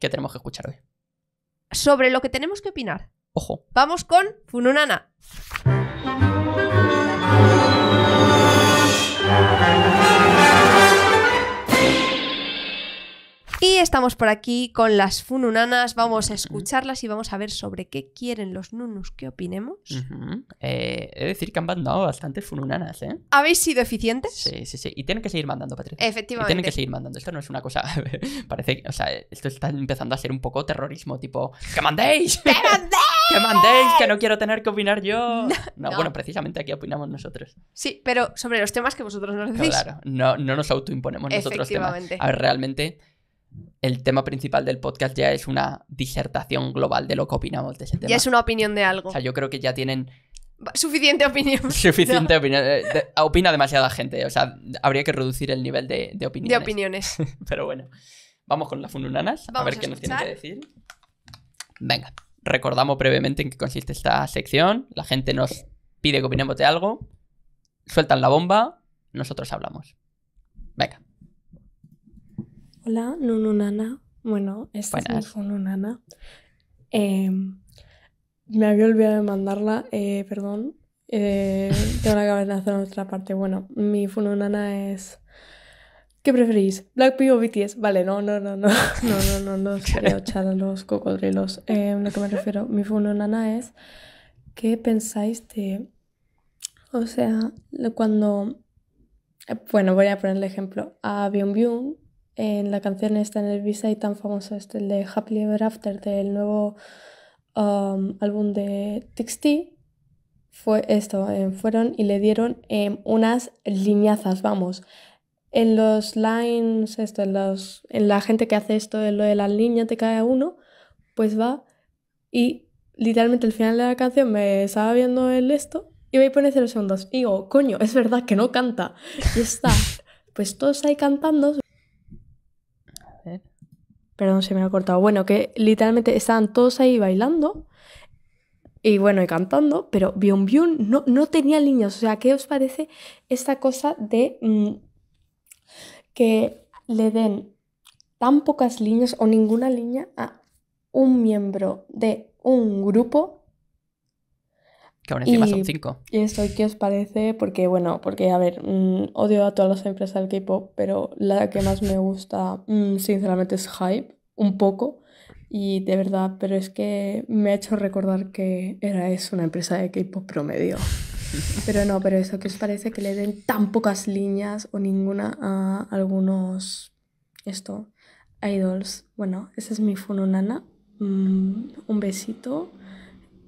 ¿Qué tenemos que escuchar hoy? Sobre lo que tenemos que opinar. Ojo. Vamos con Fununana. estamos por aquí con las fununanas. Vamos a escucharlas y vamos a ver sobre qué quieren los nunus, qué opinemos. Eh, he de decir que han mandado bastantes fununanas, ¿eh? ¿Habéis sido eficientes? Sí, sí, sí. Y tienen que seguir mandando, Patricia. Efectivamente. tienen que seguir mandando. Esto no es una cosa. Parece que, o sea, esto está empezando a ser un poco terrorismo, tipo, ¡que mandéis! ¡Que mandéis! ¡Que mandéis! ¡Que no quiero tener que opinar yo! No, bueno, precisamente aquí opinamos nosotros. Sí, pero sobre los temas que vosotros nos decís. Claro, no, no nos autoimponemos nosotros temas. A ver, realmente el tema principal del podcast ya es una disertación global de lo que opinamos de ese tema. Ya es una opinión de algo. O sea, yo creo que ya tienen... Suficiente opinión. Suficiente opinión. Eh, opina demasiada gente. O sea, habría que reducir el nivel de, de opiniones. De opiniones. Pero bueno, vamos con las fununanas. a ver qué nos tienen que decir. Venga, recordamos brevemente en qué consiste esta sección. La gente nos pide que opinemos de algo. Sueltan la bomba. Nosotros hablamos. Venga. Hola, Nununana. Bueno, esta es mi Nununana. Eh, em, me había olvidado de mandarla, eh, perdón. Eh, tengo la cabeza de hacer otra parte. Bueno, mi Fununana es. ¿Qué preferís? ¿Blackpink o BTS? Vale, no, no, no, no. No, no, no, no. echar a los cocodrilos. a em, lo que me refiero, mi Fununana es. ¿Qué pensáis de.? O sea, cuando. Eh, bueno, voy a poner el ejemplo. A Byung Byung en la canción esta en el visa y tan famoso, este, el de Happily Ever After, del nuevo um, álbum de TXT, fue esto, eh, fueron y le dieron em, unas liñazas, vamos. En los lines, esto, en, los, en la gente que hace esto, en lo de la líneas te cae uno, pues va y literalmente al final de la canción me estaba viendo el esto y me poner los segundos. Y digo, coño, es verdad que no canta. Y está, pues todos ahí cantando. Perdón, se me ha cortado. Bueno, que literalmente estaban todos ahí bailando y bueno, y cantando, pero Bion Byun no, no tenía líneas. O sea, ¿qué os parece esta cosa de mm, que le den tan pocas líneas o ninguna línea a un miembro de un grupo que encima y, son cinco. ¿Y esto qué os parece? Porque, bueno, porque, a ver, mm, odio a todas las empresas del K-pop, pero la que más me gusta, mm, sinceramente, es Hype, un poco. Y de verdad, pero es que me ha hecho recordar que era es una empresa de K-pop promedio. Pero no, pero eso, ¿qué os parece que le den tan pocas líneas o ninguna a algunos. esto. idols. Bueno, esa es mi Fununana. nana. Mm, un besito.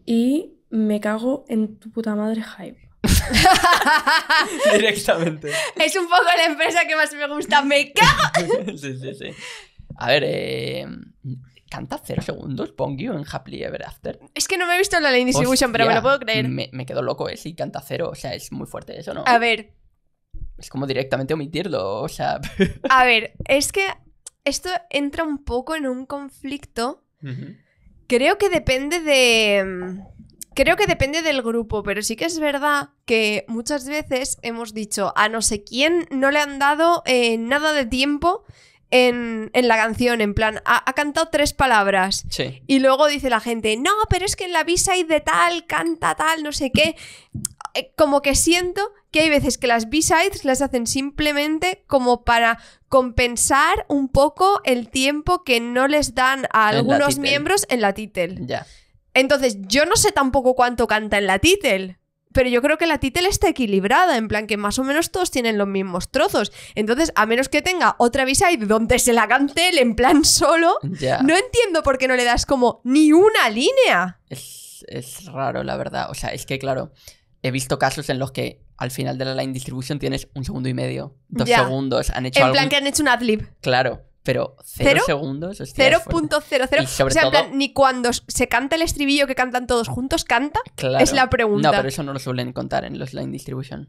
Y me cago en tu puta madre Hype. Directamente. Es un poco la empresa que más me gusta. ¡Me cago! sí, sí, sí. A ver, eh, ¿canta cero segundos Pongyu en Happily Ever After? Es que no me he visto en la Lane Distribution, pero me lo puedo creer. Me, quedo loco, ¿eh? Si canta cero. o sea, es muy fuerte eso, ¿no? A ver. Es como directamente omitirlo, o sea. a ver, es que esto entra un poco en un conflicto. Creo que depende de mm, Creo que depende del grupo, pero sí que es verdad que muchas veces hemos dicho a no sé quién no le han dado eh, nada de tiempo en, la canción, en plan, ha, cantado tres palabras. Y luego dice la gente, no, pero es que en la B-side de tal, canta tal, no sé qué. Eh, como que siento que hay veces que las B-sides las hacen simplemente como para compensar un poco el tiempo que no les dan a algunos miembros en la titel. Ya. Entonces, yo no sé tampoco cuánto canta en la titel. Pero yo creo que la titel está equilibrada, en plan que más o menos todos tienen los mismos trozos. Entonces, a menos que tenga otra visa y donde se la cante él en plan solo, no entiendo por qué no le das como ni una línea. Es, raro, la verdad. O sea, es que claro, he visto casos en los que al final de la line distribution tienes un segundo y medio, dos segundos. Han hecho en plan que han hecho un adlib. Claro pero cero, segundos. 0.00. O sea, ni cuando se canta el estribillo que cantan todos juntos, canta. Es la pregunta. No, pero eso no lo suelen contar en los line distribution.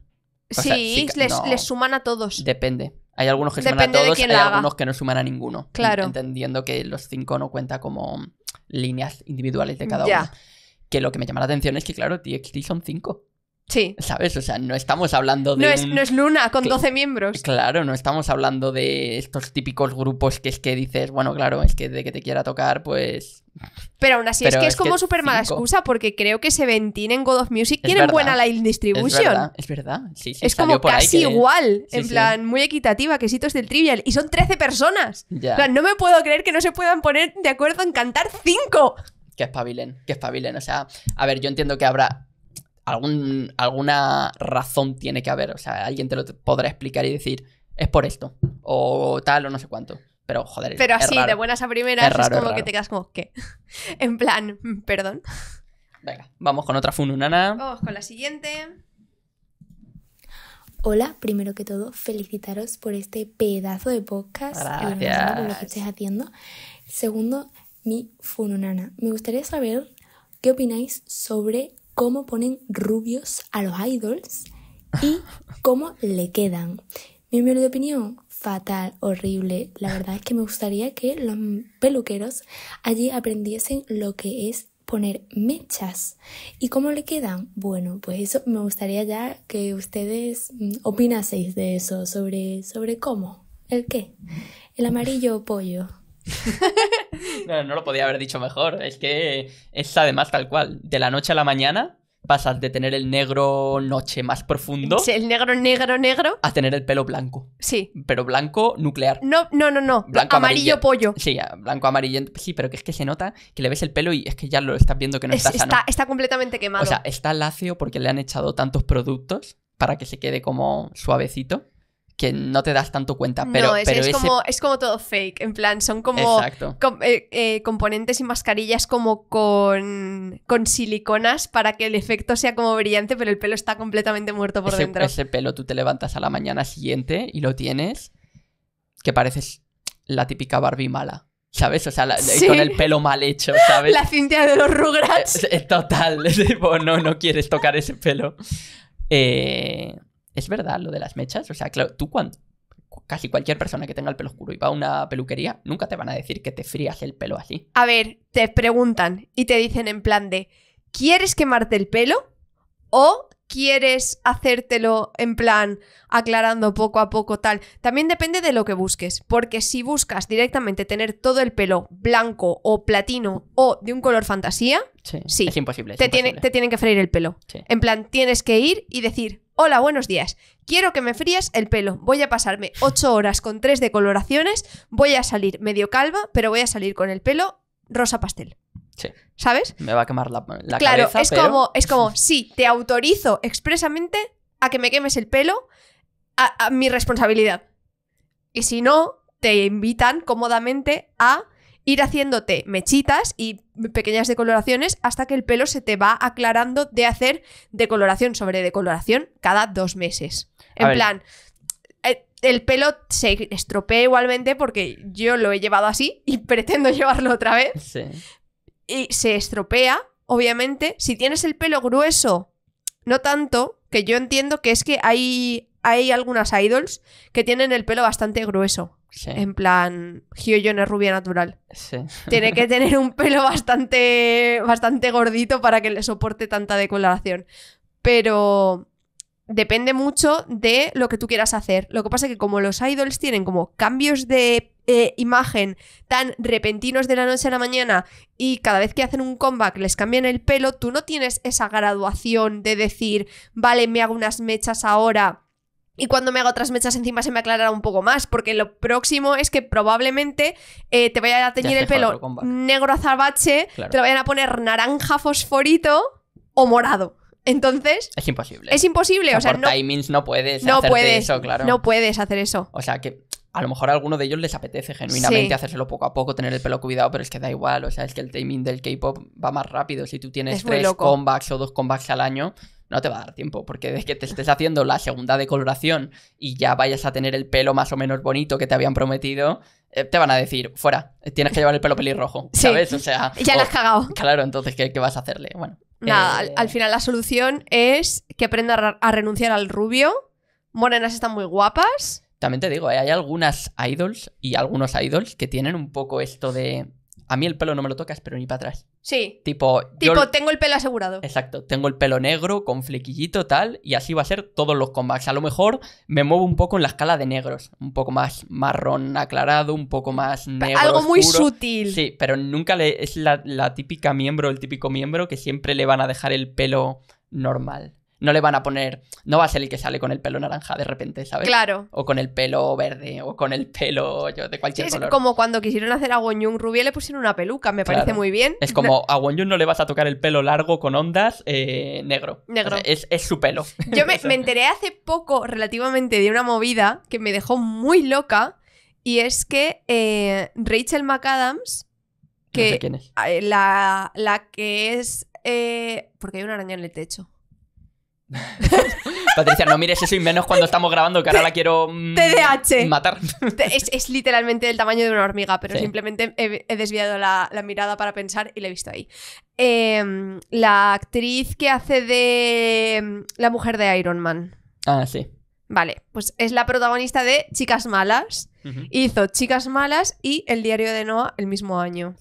sí, les, suman a todos. Depende. Hay algunos que suman a todos, hay algunos que no suman a ninguno. Claro. Entendiendo que los cinco no cuenta como líneas individuales de cada uno. Que lo que me llama la atención es que, claro, TXT son cinco. Sí. ¿Sabes? O sea, no estamos hablando de. No es, no es Luna con 12 miembros. Claro, no estamos hablando de estos típicos grupos que es que dices, bueno, claro, es que de que te quiera tocar, pues. Pero aún así, es que es, como súper mala excusa porque creo que Seventeen en God of Music tienen buena la distribution. Es verdad, es verdad. Sí, sí, es como casi igual, en plan, muy equitativa, quesitos del trivial. Y son 13 personas. Ya. no me puedo creer que no se puedan poner de acuerdo en cantar 5. Que espabilen, que espabilen. O sea, a ver, yo entiendo que habrá algún, alguna razón tiene que haber. O sea, alguien te lo podrá explicar y decir, es por esto, o tal, o no sé cuánto. Pero joder. Pero así, de buenas a primeras, es, como que te quedas como, ¿qué? en plan, mm, perdón. Venga, vamos con otra Fununana. Vamos con la siguiente. Hola, primero que todo, felicitaros por este pedazo de podcast. Gracias. Por lo que estés haciendo. Segundo, mi Fununana. Me gustaría saber qué opináis sobre cómo ponen rubios a los idols y cómo le quedan. Mi de opinión, fatal, horrible. La verdad es que me gustaría que los peluqueros allí aprendiesen lo que es poner mechas. ¿Y cómo le quedan? Bueno, pues eso me gustaría ya que ustedes mm, opinaseis de eso, sobre, sobre cómo, el qué, el amarillo pollo. no, lo podía haber dicho mejor. Es que es además tal cual. De la noche a la mañana pasas de tener el negro noche más profundo. Sí, el negro, negro, negro. A tener el pelo blanco. Sí. Pero blanco nuclear. No, no, no, no. Blanco amarillo, pollo. Sí, blanco amarillo. Sí, pero que es que se nota que le ves el pelo y es que ya lo estás viendo que no está, está Está completamente quemado. O sea, está lacio porque le han echado tantos productos para que se quede como suavecito que no te das tanto cuenta. Pero, es, como, todo fake, en plan, son como eh, eh, componentes y mascarillas como con, con siliconas para que el efecto sea como brillante, pero el pelo está completamente muerto por dentro. Ese pelo tú te levantas a la mañana siguiente y lo tienes, que pareces la típica Barbie mala. ¿Sabes? O sea, con el pelo mal hecho, ¿sabes? La cintia de los Rugrats. Eh, total, tipo, no, no quieres tocar ese pelo. Eh, es verdad lo de las mechas. O sea, claro, tú cuando. Casi cualquier persona que tenga el pelo oscuro y va a una peluquería, nunca te van a decir que te frías el pelo así. A ver, te preguntan y te dicen en plan de: ¿quieres quemarte el pelo? ¿O quieres hacértelo en plan aclarando poco a poco tal. También depende de lo que busques, porque si buscas directamente tener todo el pelo blanco o platino o de un color fantasía, sí, es imposible. te, tienen que freír el pelo. En plan, tienes que ir y decir, Hola, buenos días. Quiero que me fríes el pelo. Voy a pasarme 8 horas con 3 decoloraciones, Voy a salir medio calva, pero voy a salir con el pelo rosa pastel. Sí. ¿Sabes? Me va a quemar la, cabeza. Claro, es, como, es como, sí, te autorizo expresamente a que me quemes el pelo a mi responsabilidad. Y si no, te invitan cómodamente a ir haciéndote mechitas y pequeñas decoloraciones hasta que el pelo se te va aclarando de hacer decoloración sobre decoloración cada dos meses. En plan, eh, el pelo se estropea igualmente porque yo lo he llevado así y pretendo llevarlo otra vez. Y se estropea, obviamente. Si tienes el pelo grueso, no tanto, que yo entiendo que es que hay, hay algunas idols que tienen el pelo bastante grueso. En plan, Hyoyeon es rubia natural. Tiene que tener un pelo bastante, bastante gordito para que le soporte tanta decoloración. Pero depende mucho de lo que tú quieras hacer. Lo que pasa es que como los idols tienen como cambios de eh, imagen tan repentinos de la noche a la mañana y cada vez que hacen un comeback les cambian el pelo, tú no tienes esa graduación de decir, vale, me hago unas mechas ahora y cuando me haga otras mechas encima se me aclarará un poco más, porque lo próximo es que probablemente eh, te vaya a teñir el pelo negro azabache, te lo vayan a poner naranja fosforito o morado. Entonces. Es imposible. Es imposible, o sea. por no, timings no puedes no eso, claro. No puedes hacer eso. O sea que a lo mejor a alguno de ellos les apetece genuinamente hacérselo poco a poco, tener el pelo cuidado, pero es que da igual. O sea, es que el timing del K-pop va más rápido. Si tú tienes tres combats o dos combats al año no te va a dar tiempo, porque desde que te estés haciendo la segunda decoloración y ya vayas a tener el pelo más o menos bonito que te habían prometido, eh, te van a decir, fuera, tienes que llevar el pelo pelirrojo, ¿sabes? Sí, o sea... Ya la has cagado. Claro, entonces, ¿qué, qué vas a hacerle? Bueno... Nada, eh, al, final la solución es que aprenda a renunciar al rubio. Morenas están muy guapas. También te digo, eh, hay algunas idols y algunos idols que tienen un poco esto de a mí el pelo no me lo tocas, pero ni para atrás. Sí. Tipo, tipo tengo el pelo asegurado. Exacto, tengo el pelo negro con flequillito tal, y así va a ser todos los combats. A lo mejor me muevo un poco en la escala de negros, un poco más marrón aclarado, un poco más negro. Algo muy sutil. Sí, pero nunca le... es la, la típica miembro, el típico miembro que siempre le van a dejar el pelo normal. No le van a poner. No va a ser el que sale con el pelo naranja de repente, ¿sabes? Claro. O con el pelo verde, o con el pelo yo, de cualquier sí, es como cuando quisieron hacer a Wonyun rubia le pusieron una peluca, me parece muy bien. Es como a Wonyun no le vas a tocar el pelo largo con ondas eh, negro. Negro. es, su pelo. Yo me, enteré hace poco relativamente de una movida que me dejó muy loca. Y es que eh, Rachel McAdams, que quién es. Eh, la, la, que es... porque hay una araña en el techo. Patricia, no mires eso y menos cuando estamos grabando, que ahora la quiero mm, matar. Es, literalmente del tamaño de una hormiga, pero simplemente he, desviado la, mirada para pensar y la he visto ahí. Em, la actriz que hace de mm, la mujer de Iron Man. Ah, sí. Vale, pues es la protagonista de Chicas Malas. Hizo Chicas Malas y El Diario de Noah el mismo año.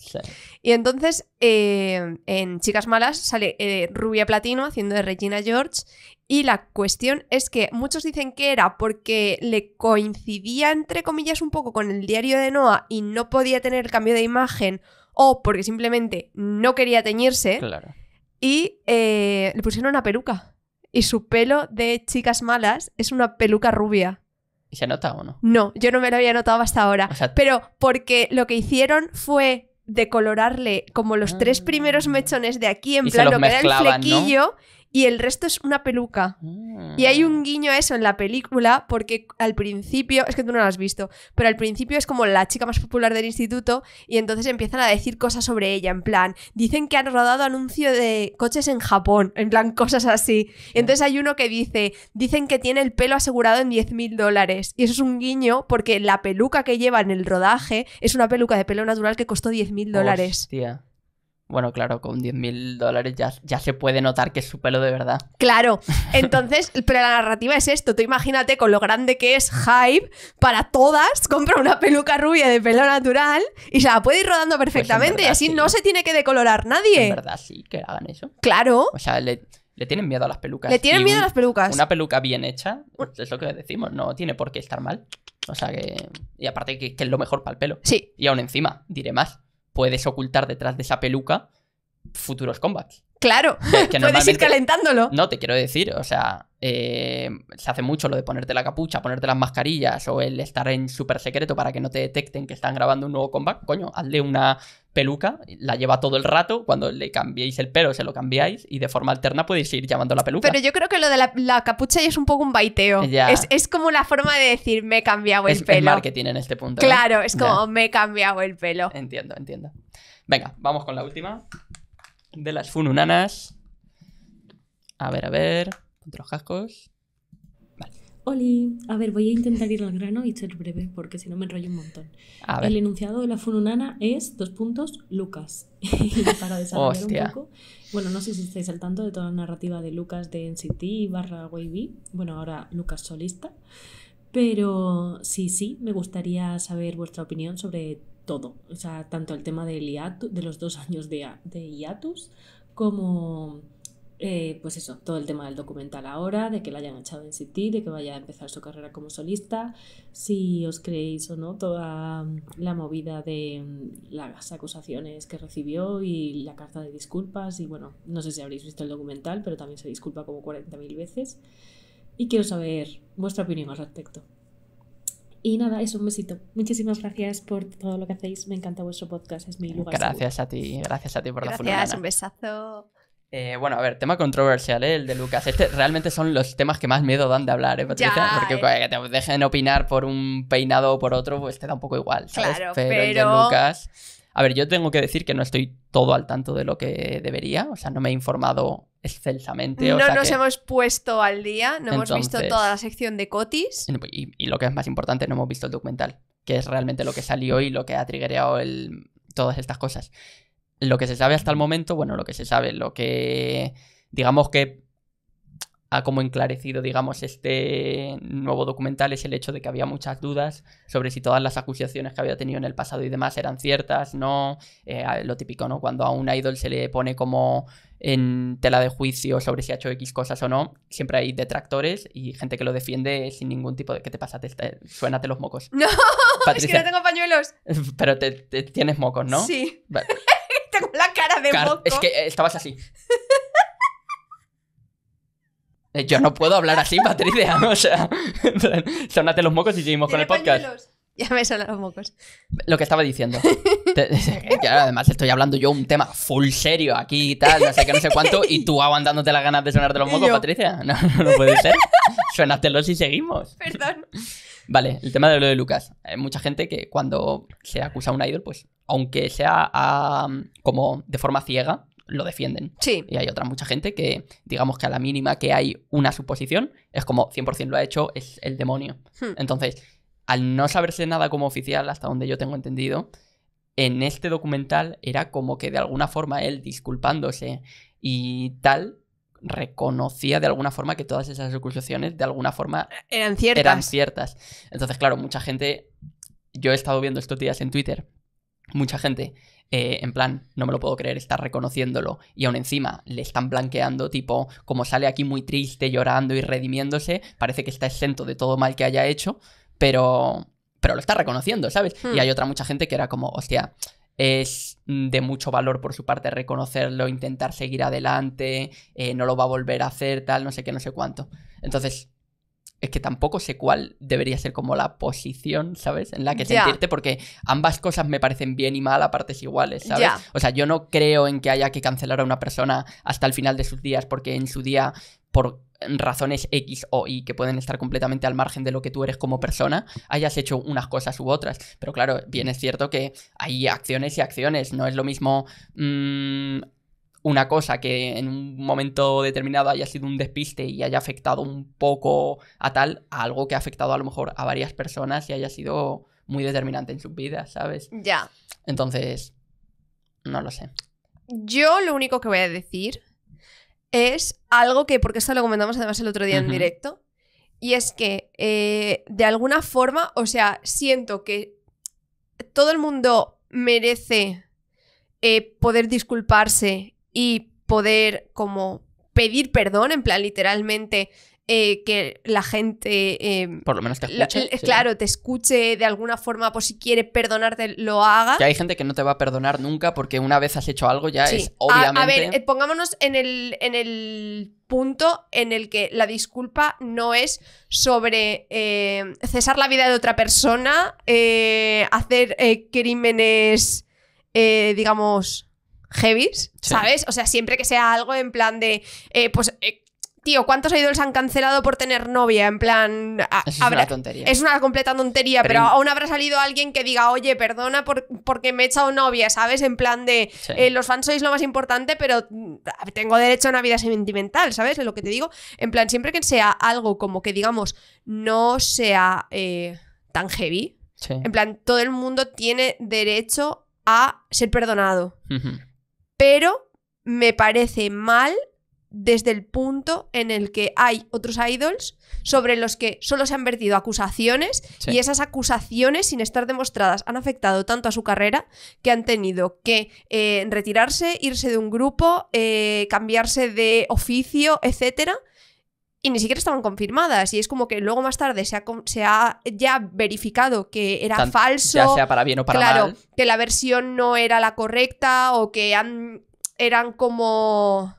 Y entonces eh, en Chicas Malas sale eh, Rubia Platino haciendo de Regina George. Y la cuestión es que muchos dicen que era porque le coincidía, entre comillas, un poco con el diario de Noah y no podía tener cambio de imagen o porque simplemente no quería teñirse. Claro. Y eh, le pusieron una peluca y su pelo de chicas malas es una peluca rubia. ¿Y se nota o no? No, yo no me lo había notado hasta ahora. pero porque lo que hicieron fue decolorarle como los tres ah. primeros mechones de aquí, en plan, lo que el flequillo y el resto es una peluca. Y hay un ah. guiño a eso en la película porque al principio, es que tú no lo has visto, pero al principio es como la chica más popular del instituto y entonces empiezan a decir cosas sobre ella, en plan, dicen que han rodado anuncio de coches en Japón, en plan cosas así. entonces hay uno que dice, dicen que tiene el pelo asegurado en 10 mil dólares y eso es un guiño porque la peluca que lleva en el rodaje es una peluca de pelo natural que costó 10 mil dólares. Bueno, claro, con 10.000 dólares ya, se puede notar que es su pelo de verdad. Claro, entonces, pero la narrativa es esto. Tú imagínate con lo grande que es Hype, para todas, compra una peluca rubia de pelo natural y se la puede ir rodando pues perfectamente y así no se tiene que decolorar nadie. De verdad, sí, que hagan eso. Claro. O sea, le, tienen miedo a las pelucas. Le tienen miedo a las pelucas. Una peluca bien hecha, es lo que decimos, no tiene por qué estar mal. O sea que. Y aparte que, que es lo mejor para el pelo. Sí. Y aún encima, diré más puedes ocultar detrás de esa peluca futuros combates. Claro, puedes ir calentándolo. No, te quiero decir, o sea, eh, se hace mucho lo de ponerte la capucha, ponerte las mascarillas o el estar en súper secreto para que no te detecten que están grabando un nuevo comeback. Coño, hazle una peluca, la lleva todo el rato, cuando le cambiéis el pelo se lo cambiáis y de forma alterna podéis ir llamando la peluca. Pero yo creo que lo de la, capucha capucha es un poco un baiteo. Es, como la forma de decir me he cambiado el pelo. Es marketing en este punto. Claro, es como me he cambiado el pelo. Entiendo, entiendo. Venga, vamos con la última de las fununanas. A ver, a ver, Otros cascos. Vale. Oli, a ver, voy a intentar ir al grano y ser breve porque si no me enrollo un montón. El enunciado de la fununana es, dos puntos, Lucas. y para desarrollar un poco, bueno, no sé si estáis al tanto de toda la narrativa de Lucas de NCT barra Wavy, bueno, ahora Lucas solista, pero sí, sí, me gustaría saber vuestra opinión sobre todo, o sea, tanto el tema de los dos años de, de hiatus, como eh, pues eso, todo el tema del documental ahora, de que la hayan echado en City, de que vaya a empezar su carrera como solista, si os creéis o no toda la movida de mm, las acusaciones que recibió y la carta de disculpas, y bueno, no sé si habréis visto el documental, pero también se disculpa como 40.000 veces. Y quiero saber vuestra opinión al respecto. Y nada, es un besito. Muchísimas gracias por todo lo que hacéis. Me encanta vuestro podcast, es mi lugar. Gracias a ti, gracias a ti por la la Gracias, un besazo. Eh, bueno, a ver, tema controversial, ¿eh? el de Lucas. Este realmente son los temas que más miedo dan de hablar, ¿eh, Patricia? Porque eh. Pues, que te dejen opinar por un peinado o por otro, pues te da un poco igual, ¿sabes? Claro, pero, pero... Lucas. A ver, yo tengo que decir que no estoy todo al tanto de lo que debería. O sea, no me he informado no nos hemos puesto al día, no hemos visto toda la sección de Cotis. Y, lo que es más importante, no hemos visto el documental, que es realmente lo que salió y lo que ha triggerado el... todas estas cosas. Lo que se sabe hasta el momento, bueno, lo que se sabe, lo que digamos que ha como enclarecido, digamos, este nuevo documental es el hecho de que había muchas dudas sobre si todas las acusaciones que había tenido en el pasado y demás eran ciertas, no, eh, lo típico, ¿no? Cuando a un idol se le pone como en tela de juicio sobre si ha hecho X cosas o no, siempre hay detractores y gente que lo defiende sin ningún tipo de... ¿Qué te pasa? Te, suénate los mocos. No, es que no tengo pañuelos. Pero te, tienes mocos, ¿no? Sí. tengo la cara de moco. Es que estabas así. Eh, yo no puedo hablar así, Patricia. O sea, los mocos y seguimos con el podcast. Ya me sonan los mocos. Lo que estaba diciendo. además estoy hablando yo un tema full serio aquí y tal, no sé qué, no sé cuánto, y tú aguantándote las ganas de sonarte los mocos, Patricia. No, no puede ser. Suénatelos y seguimos. Perdón. Vale, el tema de lo de Lucas. Hay mucha gente que cuando se acusa a un idol, pues aunque sea ah, como de forma ciega, lo defienden. Sí. Y hay otra mucha gente que, digamos que a la mínima que hay una suposición, es como 100% lo ha hecho, es el demonio. Hmm. Entonces, al no saberse nada como oficial, hasta donde yo tengo entendido, en este documental era como que de alguna forma él disculpándose y tal, reconocía de alguna forma que todas esas acusaciones de alguna forma eran Eran ciertas. Entonces, claro, mucha gente, yo he estado viendo estos días en Twitter, mucha gente eh, en plan, no me lo puedo creer, está reconociéndolo y aún encima le están blanqueando, tipo, como sale aquí muy triste, llorando y redimiéndose, parece que está exento de todo mal que haya hecho, pero, pero lo está reconociendo, ¿sabes? Y hmm. hay otra mucha gente que era como, hostia, es de mucho valor por su parte reconocerlo, intentar seguir adelante, eh, no lo va a volver a hacer, tal, no sé qué, no sé cuánto. Entonces, es que tampoco sé cuál debería ser como la posición, ¿sabes? En la que sentirte, porque ambas cosas me parecen bien y mal a partes iguales, ¿sabes? O sea, yo no creo en que haya que cancelar a una persona hasta el final de sus días, porque en su día, por razones X o Y que pueden estar completamente al margen de lo que tú eres como persona, hayas hecho unas cosas u otras. Pero claro, bien es cierto que hay acciones y acciones. No es lo mismo mm, una cosa que en un momento determinado haya sido un despiste y haya afectado un poco a tal, algo que ha afectado a lo mejor a varias personas y haya sido muy determinante en sus vidas, ¿sabes? Ya. Entonces, no lo sé. Yo lo único que voy a decir es algo que, porque esto lo comentamos además el otro día en directo, y es que eh, de alguna forma, o sea, siento que todo el mundo merece eh, poder disculparse y poder como pedir perdón, en plan literalmente eh, que la gente... Em, por lo menos te escuche. Eh, claro, te escuche de alguna forma por si quiere perdonarte, lo haga. Que hay gente que no te va a perdonar nunca porque una vez has hecho algo ya es obviamente... A, ver, eh, pongámonos en el, en el punto en el que la disculpa no es sobre em, cesar la vida de otra persona, hacer crímenes, digamos heavies, ¿sabes? O sea, siempre que sea algo en plan de, eh, pues, eh, tío, ¿cuántos idols han cancelado por tener novia? En plan, es una tontería. Es una completa tontería, pero, aún habrá salido alguien que diga, oye, perdona porque me he echado novia, ¿sabes? En plan de, eh, los fans sois lo más importante, pero mm, tengo derecho a una vida sentimental, ¿sabes? Es lo que te digo. En plan, siempre que sea algo como que, digamos, no sea tan heavy. En plan, todo el mundo tiene derecho a ser perdonado pero me parece mal desde el punto en el que hay otros idols sobre los que solo se han vertido acusaciones y esas acusaciones, sin estar demostradas, han afectado tanto a su carrera que han tenido que eh, retirarse, irse de un grupo, eh, cambiarse de oficio, etcétera, y ni siquiera estaban confirmadas. Y es como que luego más tarde se ha, se ha ya verificado que era falso. Ya sea para bien o para claro, que la versión no era la correcta o que han, eran como.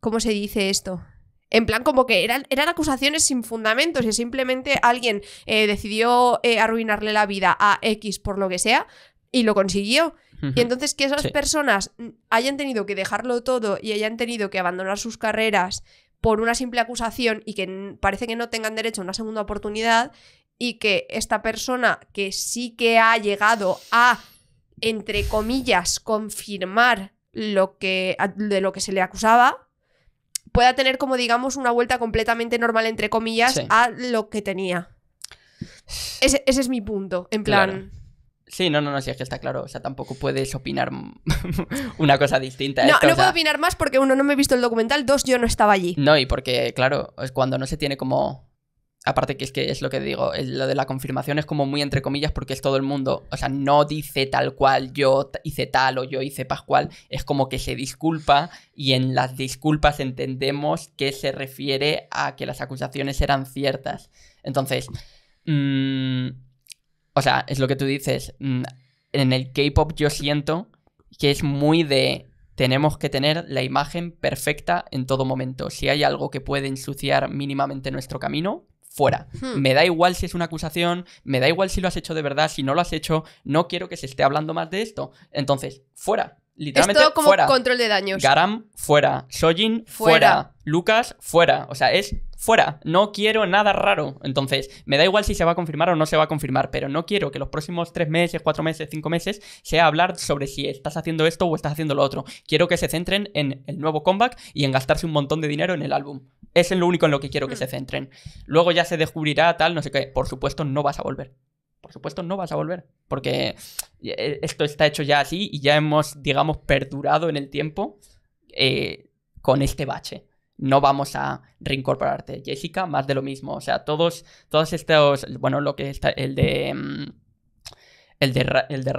¿Cómo se dice esto? En plan, como que eran, eran acusaciones sin fundamentos y simplemente alguien eh, decidió eh, arruinarle la vida a X por lo que sea y lo consiguió. Y entonces que esas personas mm, hayan tenido que dejarlo todo y hayan tenido que abandonar sus carreras por una simple acusación y que parece que no tengan derecho a una segunda oportunidad y que esta persona que sí que ha llegado a, entre comillas, confirmar lo que, de lo que se le acusaba, pueda tener como digamos una vuelta completamente normal, entre comillas, a lo que tenía. Ese, es mi punto, en plan... Sí, no, no, no, Sí es que está claro. O sea, tampoco puedes opinar una cosa distinta. no, no puedo opinar más porque, uno, no me he visto el documental, dos, yo no estaba allí. No, y porque, claro, es cuando no se tiene como. Aparte, que es que es lo que digo, lo de la confirmación es como muy entre comillas porque es todo el mundo. O sea, no dice tal cual, yo hice tal o yo hice Pascual. Es como que se disculpa y en las disculpas entendemos que se refiere a que las acusaciones eran ciertas. Entonces. Mmm o sea, es lo que tú dices. Mm, en el K-pop yo siento que es muy de. Tenemos que tener la imagen perfecta en todo momento. Si hay algo que puede ensuciar mínimamente nuestro camino, fuera. Hmm. Me da igual si es una acusación, me da igual si lo has hecho de verdad, si no lo has hecho, no quiero que se esté hablando más de esto. Entonces, fuera es todo como control de daños. Garam, fuera. Sojin, fuera. Lucas, fuera. O sea, es fuera. No quiero nada raro. Entonces, me da igual si se va a confirmar o no se va a confirmar, pero no quiero que los próximos tres meses, cuatro meses, cinco meses sea hablar sobre si estás haciendo esto o estás haciendo lo otro. Quiero que se centren en el nuevo comeback y en gastarse un montón de dinero en el álbum. Eso es lo único en lo que quiero que mm. se centren. Luego ya se descubrirá tal, no sé qué. Por supuesto, no vas a volver por supuesto no vas a volver, porque eh, esto está hecho ya así y ya hemos, digamos, perdurado en el tiempo eh, con este bache. No vamos a reincorporarte. Jessica, más de lo mismo. O sea, todos, todos estos, bueno, lo que está, el de... Mm, el de, el de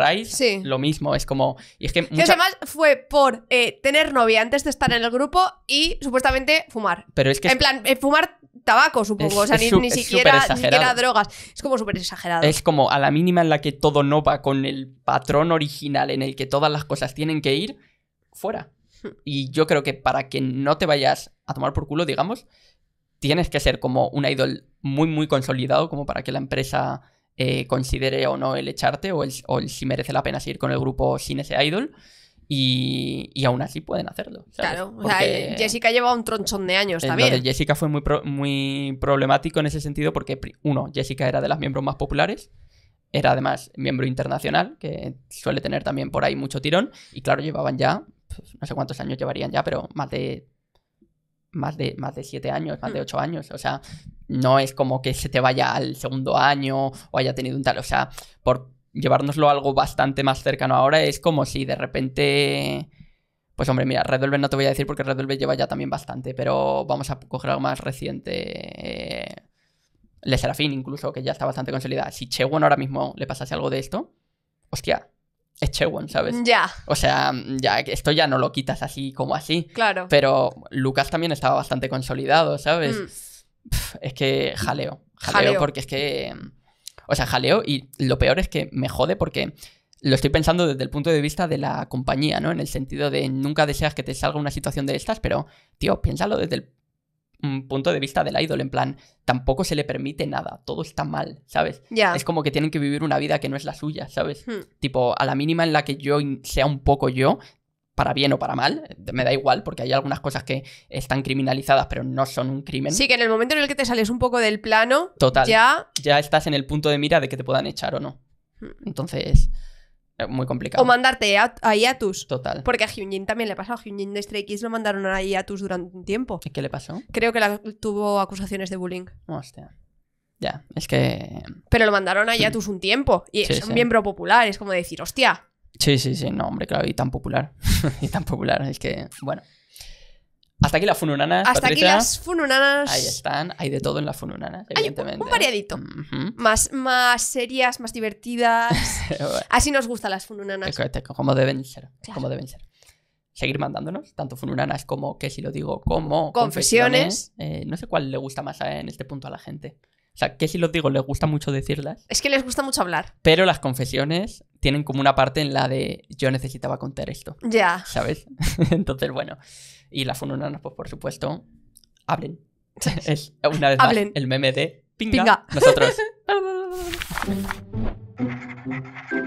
lo mismo, es como... Y es que, además fue por eh, tener novia antes de estar en el grupo y supuestamente fumar. Pero es que... En plan, eh, fumar tabaco, supongo, o sea, ni, siquiera, ni siquiera drogas. Es como súper exagerado. Es como a la mínima en la que todo no va con el patrón original en el que todas las cosas tienen que ir, fuera. Hmm. Y yo creo que para que no te vayas a tomar por culo, digamos, tienes que ser como un idol muy, muy consolidado como para que la empresa eh, considere o no el echarte o si merece la pena seguir con el grupo sin ese idol. Y, aún así pueden hacerlo. Claro, eh, Jessica lleva un tronchón de años también. Jessica fue muy, muy problemático en ese sentido porque, uno, Jessica era de las miembros más populares, era además miembro internacional, que suele tener también por ahí mucho tirón, y claro, llevaban ya, pues, no sé cuántos años llevarían ya, pero más de más de, más de siete años, más de mm. ocho años. O sea, no es como que se te vaya al segundo año o haya tenido un tal. O sea, por llevárnoslo a algo bastante más cercano ahora, es como si de repente. Pues hombre, mira, Red no te voy a decir porque Red lleva ya también bastante, pero vamos a coger algo más reciente. Eh, le Serafín, incluso, que ya está bastante consolidada. Si Chewon ahora mismo le pasase algo de esto, hostia, es Chewon, ¿sabes? Ya. O sea, ya, esto ya no lo quitas así como así. Claro. Pero Lucas también estaba bastante consolidado, ¿sabes? Mm es que jaleo, jaleo. porque es que... O sea, jaleo y lo peor es que me jode porque lo estoy pensando desde el punto de vista de la compañía, ¿no? En el sentido de nunca deseas que te salga una situación de estas, pero, tío, piénsalo desde el mm, punto de vista del idol, en plan, tampoco se le permite nada, todo está mal, ¿sabes? Es como que tienen que vivir una vida que no es la suya, ¿sabes? Hmm. Tipo, a la mínima en la que yo sea un poco yo, para bien o para mal, me da igual, porque hay algunas cosas que están criminalizadas, pero no son un crimen. Sí, que en el momento en el que te sales un poco del plano, Total, ya... ya estás en el punto de mira de que te puedan echar o no. Mm. Entonces, es muy complicado. O mandarte a, a Iatus. Total. Porque a Hyunjin también le pasó. A Hyunjin de Stray Kids lo mandaron a Iatus durante un tiempo. ¿Y qué le pasó? Creo que tuvo acusaciones de bullying. Hostia. Ya, es que. Pero lo mandaron a IATUS un tiempo. Y es un miembro popular. Es como decir, hostia, Sí, sí, sí, no, hombre, claro, y tan popular. y tan popular, es que, bueno. Hasta aquí las fununanas. Hasta aquí las fununanas. Ahí están, hay de todo en las fununanas, evidentemente. un variadito. más, más serias, más divertidas. Así nos gustan las fununanas. Como deben ser. Como deben ser. Seguir mandándonos, tanto fununanas como, que si lo digo, como confesiones. Eh, no sé cuál le gusta más en este punto a la gente. O sea, que si los digo, les gusta mucho decirlas. Es que les gusta mucho hablar. Pero las confesiones tienen como una parte en la de yo necesitaba contar esto. Ya. ¿Sabes? Entonces, bueno. Y las funeranas pues por supuesto, hablen. es una vez Más, el meme de pinga. pinga. Nosotros.